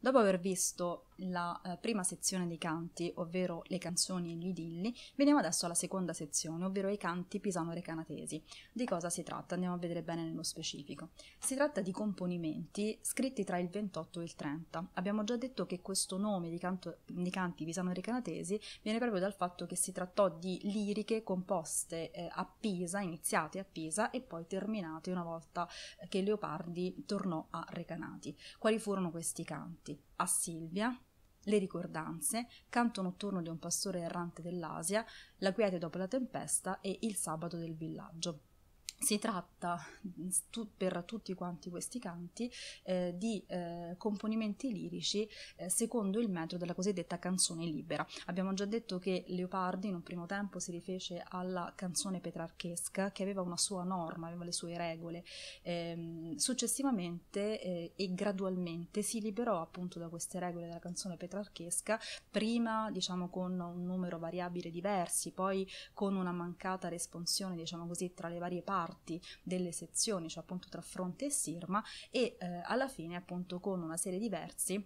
Dopo aver visto la eh, prima sezione dei canti, ovvero le canzoni e gli idilli, veniamo adesso alla seconda sezione, ovvero i canti pisano-recanatesi. Di cosa si tratta? Andiamo a vedere bene nello specifico. Si tratta di componimenti scritti tra il 28 e il 30. Abbiamo già detto che questo nome di, canto, di canti pisano-recanatesi viene proprio dal fatto che si trattò di liriche composte eh, a Pisa, iniziate a Pisa e poi terminate una volta che Leopardi tornò a Recanati. Quali furono questi canti? A Silvia, le ricordanze, canto notturno di un pastore errante dell'Asia, la quiete dopo la tempesta e il sabato del villaggio. Si tratta mm, per tutti quanti questi canti eh, di eh, componimenti lirici eh, secondo il metro della cosiddetta canzone libera. Abbiamo già detto che Leopardi in un primo tempo si rifece alla canzone petrarchesca che aveva una sua norma, aveva le sue regole. Ehm, successivamente eh, e gradualmente si liberò appunto da queste regole della canzone petrarchesca, prima diciamo con un numero variabile diversi, poi con una mancata responsione diciamo così tra le varie parti parti delle sezioni, cioè appunto tra fronte e sirma, e eh, alla fine appunto con una serie di versi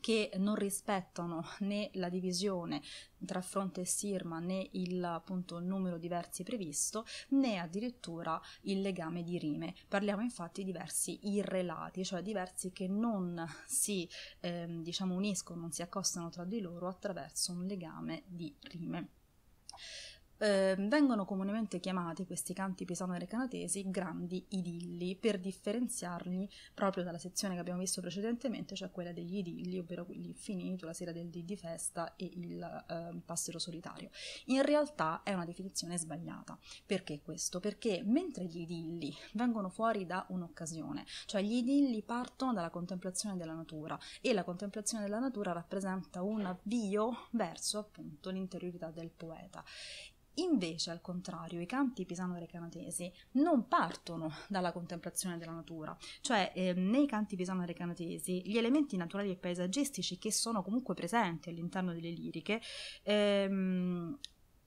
che non rispettano né la divisione tra fronte e sirma né il, appunto, il numero di versi previsto né addirittura il legame di rime. Parliamo infatti di versi irrelati, cioè di versi che non si ehm, diciamo uniscono, non si accostano tra di loro attraverso un legame di rime. Ehm, vengono comunemente chiamati questi canti pisano canatesi grandi idilli, per differenziarli proprio dalla sezione che abbiamo visto precedentemente, cioè quella degli idilli, ovvero l'infinito, la sera del dì di festa e il eh, passero solitario. In realtà è una definizione sbagliata. Perché questo? Perché mentre gli idilli vengono fuori da un'occasione, cioè gli idilli partono dalla contemplazione della natura e la contemplazione della natura rappresenta un avvio verso appunto l'interiorità del poeta Invece, al contrario, i canti pisano-recanatesi non partono dalla contemplazione della natura, cioè eh, nei canti pisano-recanatesi gli elementi naturali e paesaggistici che sono comunque presenti all'interno delle liriche ehm,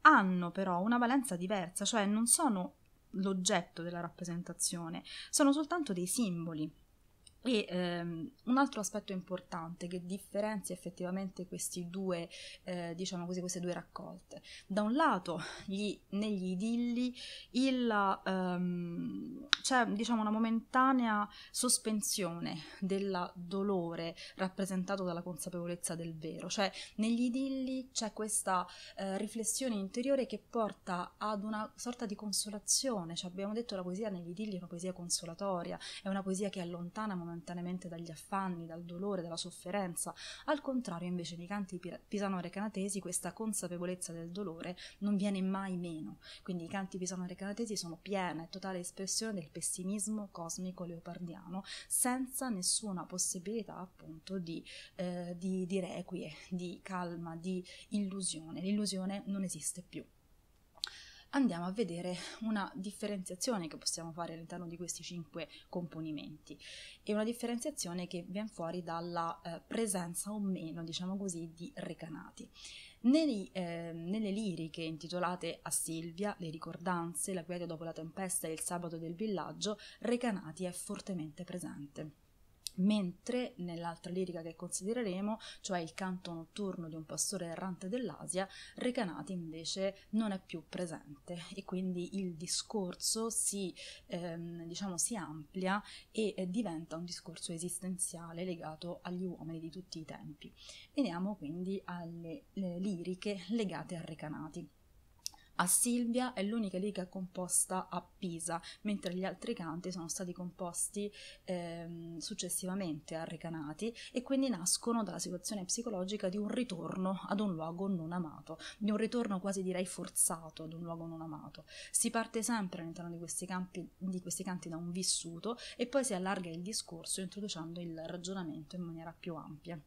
hanno però una valenza diversa, cioè non sono l'oggetto della rappresentazione, sono soltanto dei simboli e ehm, un altro aspetto importante che differenzia effettivamente questi due, eh, diciamo così, queste due raccolte. Da un lato, gli, negli idilli il, ehm, c'è diciamo, una momentanea sospensione del dolore rappresentato dalla consapevolezza del vero, cioè negli idilli c'è questa eh, riflessione interiore che porta ad una sorta di consolazione, cioè, abbiamo detto la poesia negli idilli è una poesia consolatoria, è una poesia che allontana momentaneamente momentaneamente dagli affanni, dal dolore, dalla sofferenza. Al contrario, invece, nei canti pisano-recanatesi questa consapevolezza del dolore non viene mai meno. Quindi i canti pisano-recanatesi sono piena e totale espressione del pessimismo cosmico leopardiano, senza nessuna possibilità appunto di, eh, di, di requie, di calma, di illusione. L'illusione non esiste più andiamo a vedere una differenziazione che possiamo fare all'interno di questi cinque componimenti e una differenziazione che viene fuori dalla eh, presenza o meno, diciamo così, di recanati. Nei, eh, nelle liriche intitolate a Silvia, le ricordanze, la quiete dopo la tempesta e il sabato del villaggio, Recanati è fortemente presente mentre nell'altra lirica che considereremo, cioè il canto notturno di un pastore errante dell'Asia, Recanati invece non è più presente e quindi il discorso si, ehm, diciamo, si amplia e eh, diventa un discorso esistenziale legato agli uomini di tutti i tempi. Veniamo quindi alle liriche legate a Recanati. A Silvia è l'unica lì che è composta a Pisa, mentre gli altri canti sono stati composti ehm, successivamente a Recanati e quindi nascono dalla situazione psicologica di un ritorno ad un luogo non amato, di un ritorno quasi direi forzato ad un luogo non amato. Si parte sempre all'interno di questi, campi, di questi canti da un vissuto e poi si allarga il discorso introducendo il ragionamento in maniera più ampia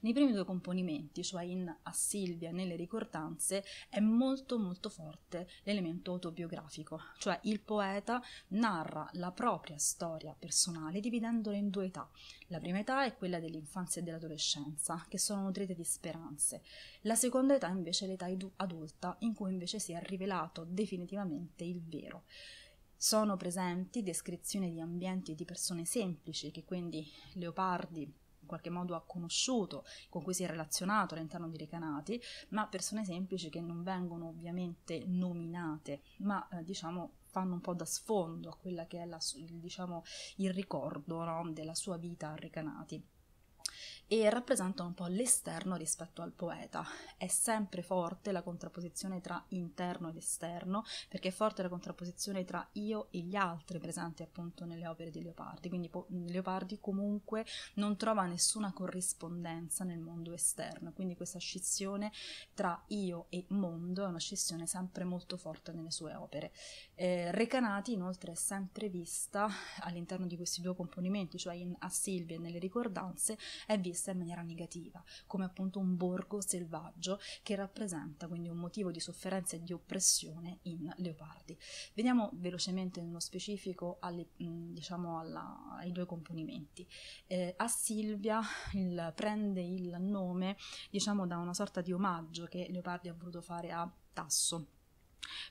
nei primi due componimenti, cioè in A Silvia e nelle ricordanze, è molto molto forte l'elemento autobiografico, cioè il poeta narra la propria storia personale dividendola in due età. La prima età è quella dell'infanzia e dell'adolescenza, che sono nutrite di speranze. La seconda età invece è l'età adulta, in cui invece si è rivelato definitivamente il vero. Sono presenti descrizioni di ambienti e di persone semplici, che quindi leopardi, in qualche modo ha conosciuto, con cui si è relazionato all'interno di Recanati, ma persone semplici che non vengono ovviamente nominate, ma eh, diciamo fanno un po' da sfondo a quella che è la, diciamo, il ricordo no, della sua vita a Recanati e rappresentano un po' l'esterno rispetto al poeta. È sempre forte la contrapposizione tra interno ed esterno, perché è forte la contrapposizione tra io e gli altri presenti appunto nelle opere di Leopardi, quindi po- Leopardi comunque non trova nessuna corrispondenza nel mondo esterno, quindi questa scissione tra io e mondo è una scissione sempre molto forte nelle sue opere. Eh, Recanati inoltre è sempre vista all'interno di questi due componimenti, cioè in, a Silvia e nelle ricordanze, è vista vista in maniera negativa, come appunto un borgo selvaggio che rappresenta quindi un motivo di sofferenza e di oppressione in Leopardi. Veniamo velocemente nello specifico alle, mm, diciamo alla, ai due componimenti. Eh, a Silvia il, prende il nome diciamo da una sorta di omaggio che Leopardi ha voluto fare a Tasso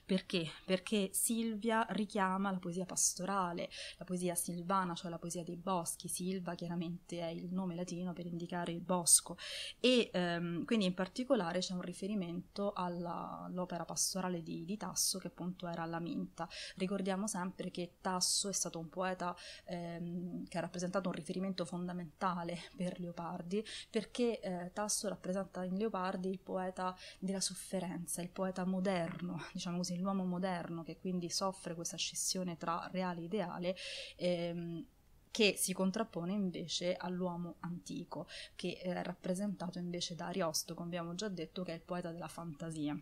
perché? Perché Silvia richiama la poesia pastorale, la poesia silvana, cioè la poesia dei boschi. Silva chiaramente è il nome latino per indicare il bosco e ehm, quindi in particolare c'è un riferimento all'opera pastorale di, di, Tasso che appunto era la Minta. Ricordiamo sempre che Tasso è stato un poeta ehm, che ha rappresentato un riferimento fondamentale per Leopardi perché eh, Tasso rappresenta in Leopardi il poeta della sofferenza, il poeta moderno, diciamo diciamo così, l'uomo moderno che quindi soffre questa scissione tra reale e ideale, ehm, che si contrappone invece all'uomo antico, che è rappresentato invece da Ariosto, come abbiamo già detto, che è il poeta della fantasia.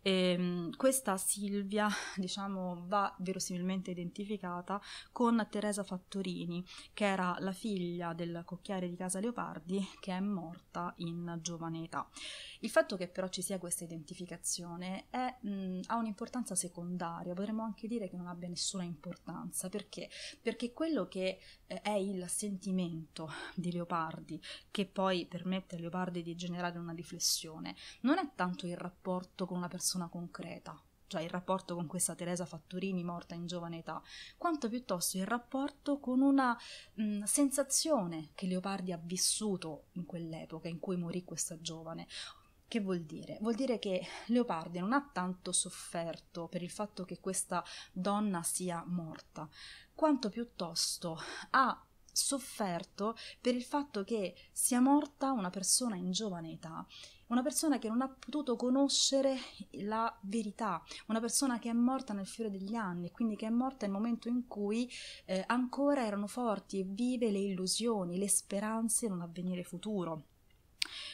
E, ehm, questa Silvia, diciamo, va verosimilmente identificata con Teresa Fattorini, che era la figlia del cocchiere di casa Leopardi, che è morta in giovane età. Il fatto che però ci sia questa identificazione è, mh, ha un'importanza secondaria, potremmo anche dire che non abbia nessuna importanza, perché? Perché quello che eh, è il sentimento di Leopardi, che poi permette a Leopardi di generare una riflessione, non è tanto il rapporto con una persona persona concreta, cioè il rapporto con questa Teresa Fattorini morta in giovane età, quanto piuttosto il rapporto con una mh, sensazione che Leopardi ha vissuto in quell'epoca in cui morì questa giovane. Che vuol dire? Vuol dire che Leopardi non ha tanto sofferto per il fatto che questa donna sia morta, quanto piuttosto ha sofferto per il fatto che sia morta una persona in giovane età, una persona che non ha potuto conoscere la verità, una persona che è morta nel fiore degli anni, quindi che è morta nel momento in cui eh, ancora erano forti e vive le illusioni, le speranze in un avvenire futuro.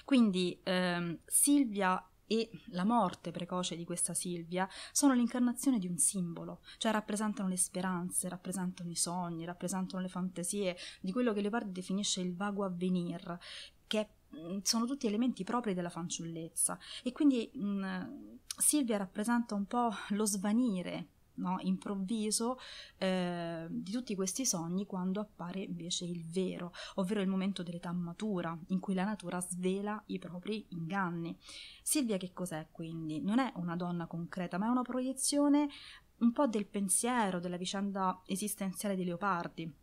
Quindi ehm, Silvia e la morte precoce di questa Silvia sono l'incarnazione di un simbolo, cioè rappresentano le speranze, rappresentano i sogni, rappresentano le fantasie di quello che Leopardi definisce il vago avvenir, che mm, sono tutti elementi propri della fanciullezza e quindi mh, mm, Silvia rappresenta un po' lo svanire no? improvviso eh, di tutti questi sogni quando appare invece il vero, ovvero il momento dell'età matura, in cui la natura svela i propri inganni. Silvia che cos'è quindi? Non è una donna concreta, ma è una proiezione un po' del pensiero, della vicenda esistenziale di Leopardi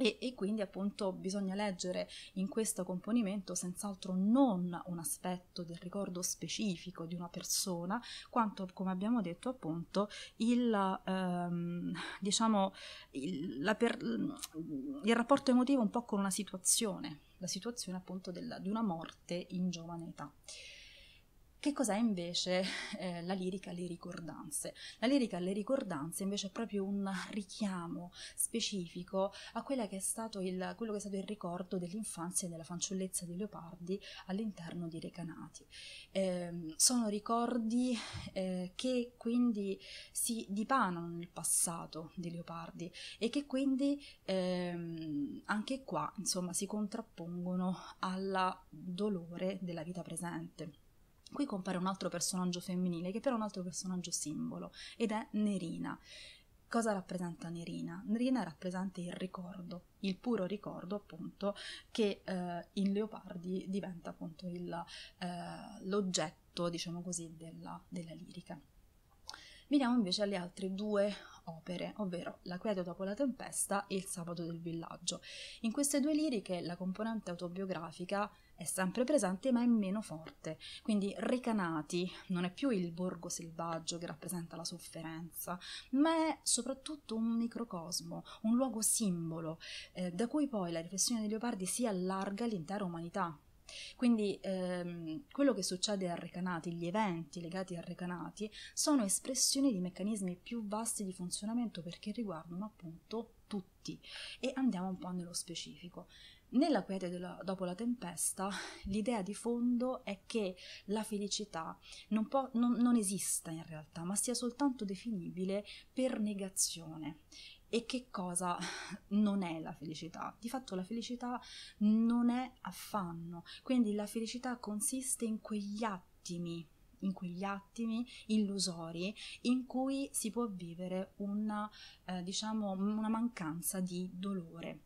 e, e, quindi appunto bisogna leggere in questo componimento senz'altro non un aspetto del ricordo specifico di una persona, quanto come abbiamo detto appunto il, ehm, diciamo, il, per, il rapporto emotivo un po' con una situazione, la situazione appunto della, di una morte in giovane età. Che cos'è invece eh, la lirica alle ricordanze? La lirica alle ricordanze invece è proprio un richiamo specifico a quello che è stato il, che è stato il ricordo dell'infanzia e della fanciullezza di Leopardi all'interno di Recanati. Eh, sono ricordi eh, che quindi si dipanano nel passato di Leopardi e che quindi ehm, anche qua insomma si contrappongono al dolore della vita presente. Qui compare un altro personaggio femminile, che però è un altro personaggio simbolo, ed è Nerina. Cosa rappresenta Nerina? Nerina rappresenta il ricordo, il puro ricordo appunto che eh, in Leopardi diventa appunto il, eh, l'oggetto, diciamo così, della, della lirica. Veniamo invece alle altre due opere, ovvero La quiete dopo la tempesta e Il sabato del villaggio. In queste due liriche la componente autobiografica è sempre presente ma è meno forte, quindi Recanati non è più il borgo selvaggio che rappresenta la sofferenza, ma è soprattutto un microcosmo, un luogo simbolo, eh, da cui poi la riflessione dei Leopardi si allarga all'intera umanità, quindi ehm, quello che succede a Recanati, gli eventi legati a Recanati, sono espressioni di meccanismi più vasti di funzionamento perché riguardano appunto tutti e andiamo un po' nello specifico. Nella quiete della, dopo la tempesta l'idea di fondo è che la felicità non, può, non, non esista in realtà, ma sia soltanto definibile per negazione e che cosa non è la felicità. Di fatto la felicità non è affanno, quindi la felicità consiste in quegli attimi in quegli attimi illusori in cui si può vivere una, eh, diciamo, una mancanza di dolore.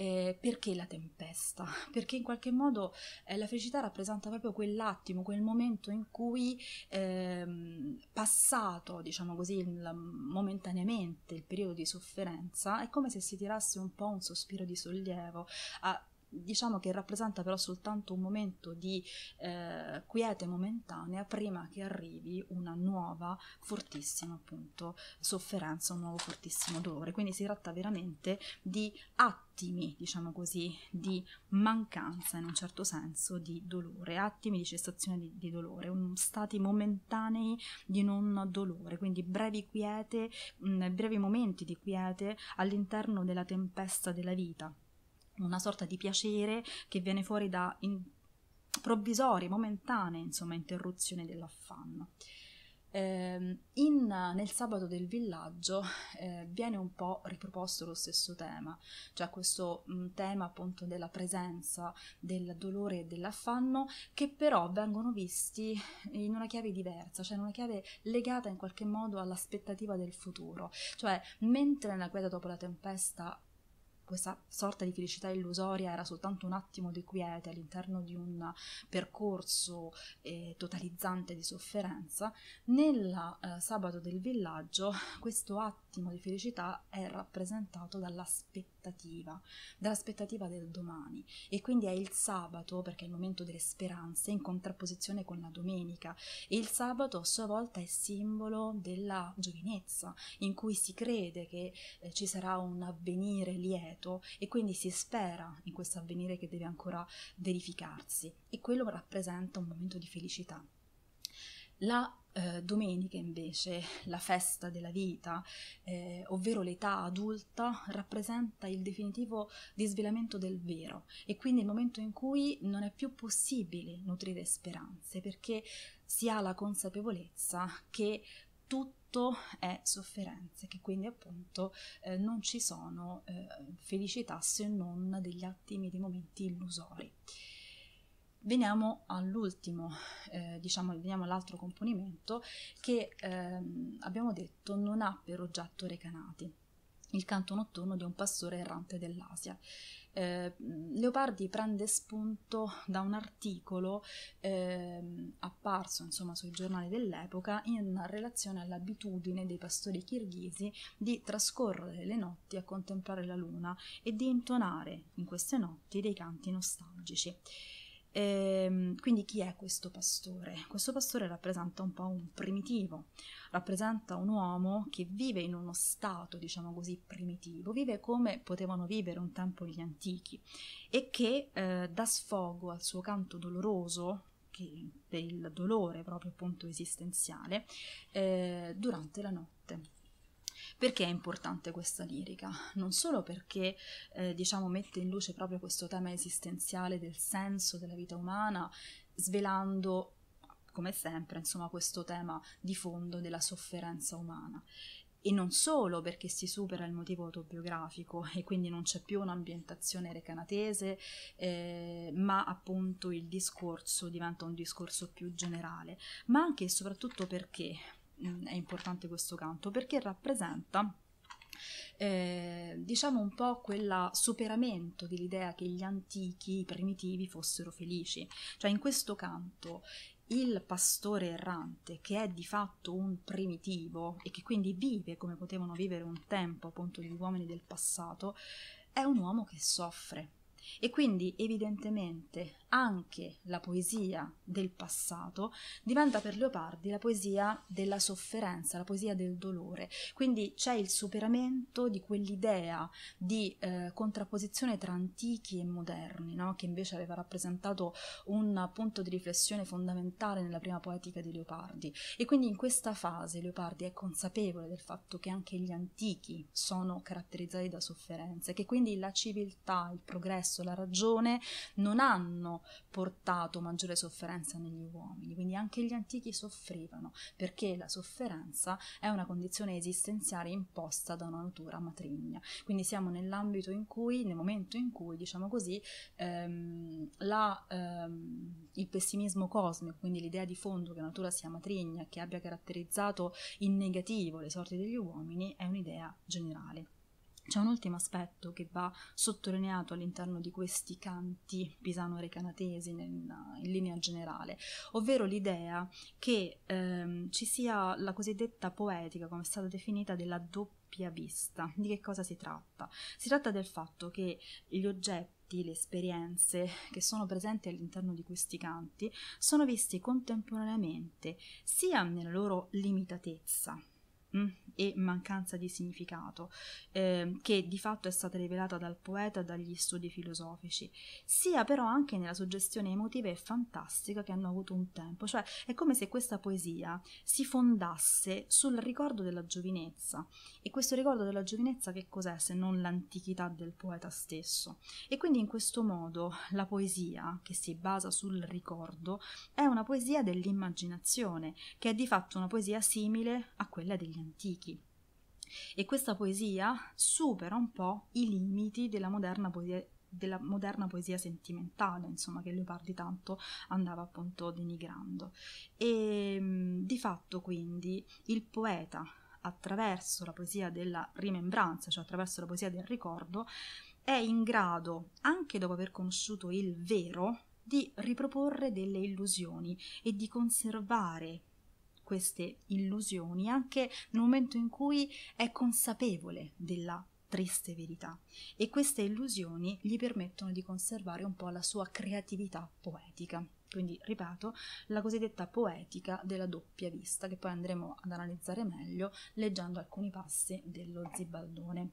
Eh, perché la tempesta? Perché in qualche modo eh, la felicità rappresenta proprio quell'attimo, quel momento in cui ehm, passato, diciamo così, il, momentaneamente il periodo di sofferenza, è come se si tirasse un po' un sospiro di sollievo. Ah, diciamo che rappresenta però soltanto un momento di eh, quiete momentanea prima che arrivi una nuova fortissima appunto sofferenza, un nuovo fortissimo dolore. Quindi si tratta veramente di attimi, diciamo così, di mancanza in un certo senso di dolore, attimi di cessazione di, di dolore, un, stati momentanei di non dolore, quindi brevi quiete, mh, mm, brevi momenti di quiete all'interno della tempesta della vita una sorta di piacere che viene fuori da in, provvisorie, momentanee, insomma, interruzioni dell'affanno. Eh, in, nel sabato del villaggio eh, viene un po' riproposto lo stesso tema, cioè questo mh, mm, tema appunto della presenza del dolore e dell'affanno che però vengono visti in una chiave diversa, cioè in una chiave legata in qualche modo all'aspettativa del futuro, cioè mentre nella guerra dopo la tempesta questa sorta di felicità illusoria era soltanto un attimo di quiete all'interno di un percorso eh, totalizzante di sofferenza, nel eh, sabato del villaggio questo attimo di felicità è rappresentato dall'aspettativa dell'aspettativa, dell'aspettativa del domani e quindi è il sabato, perché è il momento delle speranze, in contrapposizione con la domenica e il sabato a sua volta è simbolo della giovinezza in cui si crede che eh, ci sarà un avvenire lieto e quindi si spera in questo avvenire che deve ancora verificarsi e quello rappresenta un momento di felicità. La eh, domenica invece, la festa della vita, eh, ovvero l'età adulta, rappresenta il definitivo disvelamento del vero e quindi il momento in cui non è più possibile nutrire speranze perché si ha la consapevolezza che tutto è sofferenze, che quindi appunto eh, non ci sono eh, felicità se non degli attimi, dei momenti illusori. Veniamo all'ultimo, eh, diciamo, veniamo all'altro componimento che ehm, abbiamo detto non ha per oggetto Recanati, il canto notturno di un pastore errante dell'Asia. Eh, Leopardi prende spunto da un articolo eh, apparso insomma, sui giornali dell'epoca in relazione all'abitudine dei pastori kirghisi di trascorrere le notti a contemplare la luna e di intonare in queste notti dei canti nostalgici. E, ehm, quindi chi è questo pastore? Questo pastore rappresenta un po' un primitivo, rappresenta un uomo che vive in uno stato, diciamo così, primitivo, vive come potevano vivere un tempo gli antichi e che eh, dà sfogo al suo canto doloroso, che, per il dolore proprio appunto esistenziale, eh, durante la notte. Perché è importante questa lirica? Non solo perché eh, diciamo, mette in luce proprio questo tema esistenziale del senso della vita umana, svelando come sempre, insomma, questo tema di fondo della sofferenza umana. E non solo perché si supera il motivo autobiografico e quindi non c'è più un'ambientazione recanatese, eh, ma appunto il discorso diventa un discorso più generale, ma anche e soprattutto perché Mm, è importante questo canto perché rappresenta eh, diciamo un po' quel superamento dell'idea che gli antichi, i primitivi fossero felici. Cioè in questo canto il pastore errante, che è di fatto un primitivo e che quindi vive come potevano vivere un tempo appunto gli uomini del passato, è un uomo che soffre. E quindi evidentemente anche la poesia del passato diventa per Leopardi la poesia della sofferenza, la poesia del dolore. Quindi c'è il superamento di quell'idea di eh, contrapposizione tra antichi e moderni, no? che invece aveva rappresentato un punto di riflessione fondamentale nella prima poetica di Leopardi. E quindi in questa fase Leopardi è consapevole del fatto che anche gli antichi sono caratterizzati da sofferenze, che quindi la civiltà, il progresso, la ragione non hanno portato maggiore sofferenza negli uomini, quindi anche gli antichi soffrivano, perché la sofferenza è una condizione esistenziale imposta da una natura matrigna. Quindi siamo nell'ambito in cui, nel momento in cui, diciamo così, ehm, la, ehm, il pessimismo cosmico, quindi l'idea di fondo che la natura sia matrigna, che abbia caratterizzato in negativo le sorti degli uomini, è un'idea generale. C'è un ultimo aspetto che va sottolineato all'interno di questi canti pisano-recanatesi in, in linea generale, ovvero l'idea che ehm, ci sia la cosiddetta poetica, come è stata definita, della doppia vista. Di che cosa si tratta? Si tratta del fatto che gli oggetti le esperienze che sono presenti all'interno di questi canti sono visti contemporaneamente sia nella loro limitatezza, Mm, e mancanza di significato, eh, che di fatto è stata rivelata dal poeta e dagli studi filosofici, sia però anche nella suggestione emotiva e fantastica che hanno avuto un tempo, cioè è come se questa poesia si fondasse sul ricordo della giovinezza e questo ricordo della giovinezza che cos'è se non l'antichità del poeta stesso? E quindi in questo modo la poesia che si basa sul ricordo è una poesia dell'immaginazione, che è di fatto una poesia simile a quella degli degli antichi. E questa poesia supera un po' i limiti della moderna poesia, della moderna poesia sentimentale, insomma, che Leopardi tanto andava appunto denigrando. E mm, di fatto, quindi, il poeta, attraverso la poesia della rimembranza, cioè attraverso la poesia del ricordo, è in grado, anche dopo aver conosciuto il vero, di riproporre delle illusioni e di conservare queste illusioni anche nel momento in cui è consapevole della triste verità e queste illusioni gli permettono di conservare un po' la sua creatività poetica. Quindi, ripeto, la cosiddetta poetica della doppia vista, che poi andremo ad analizzare meglio leggendo alcuni passi dello Zibaldone.